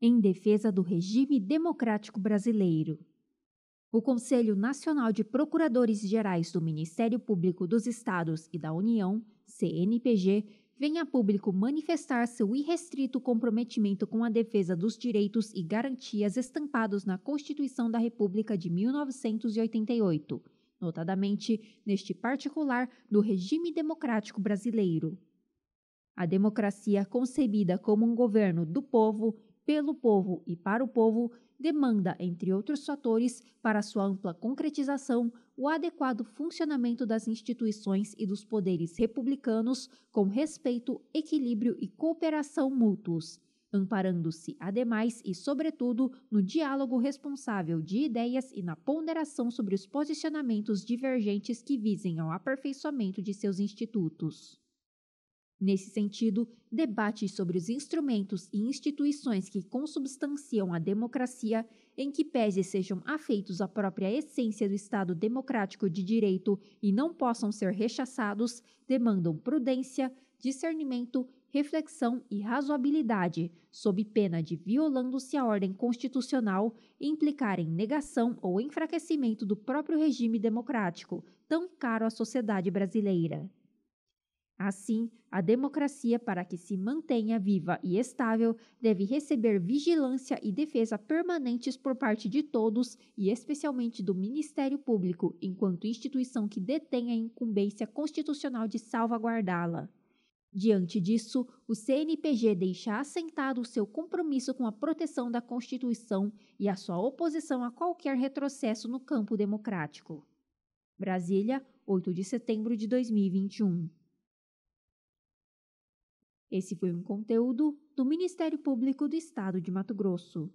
em defesa do regime democrático brasileiro. O Conselho Nacional de Procuradores Gerais do Ministério Público dos Estados e da União, CNPG, vem a público manifestar seu irrestrito comprometimento com a defesa dos direitos e garantias estampados na Constituição da República de 1988, notadamente neste particular do regime democrático brasileiro. A democracia concebida como um governo do povo pelo povo e para o povo, demanda, entre outros fatores, para sua ampla concretização, o adequado funcionamento das instituições e dos poderes republicanos com respeito, equilíbrio e cooperação mútuos, amparando-se, ademais e sobretudo, no diálogo responsável de ideias e na ponderação sobre os posicionamentos divergentes que visem ao aperfeiçoamento de seus institutos. Nesse sentido, debates sobre os instrumentos e instituições que consubstanciam a democracia, em que pese sejam afeitos à própria essência do Estado democrático de direito e não possam ser rechaçados, demandam prudência, discernimento, reflexão e razoabilidade, sob pena de, violando-se a ordem constitucional, implicarem negação ou enfraquecimento do próprio regime democrático, tão caro à sociedade brasileira. Assim, a democracia, para que se mantenha viva e estável, deve receber vigilância e defesa permanentes por parte de todos e especialmente do Ministério Público, enquanto instituição que detém a incumbência constitucional de salvaguardá-la. Diante disso, o CNPG deixa assentado o seu compromisso com a proteção da Constituição e a sua oposição a qualquer retrocesso no campo democrático. Brasília, 8 de setembro de 2021. Esse foi um conteúdo do Ministério Público do Estado de Mato Grosso.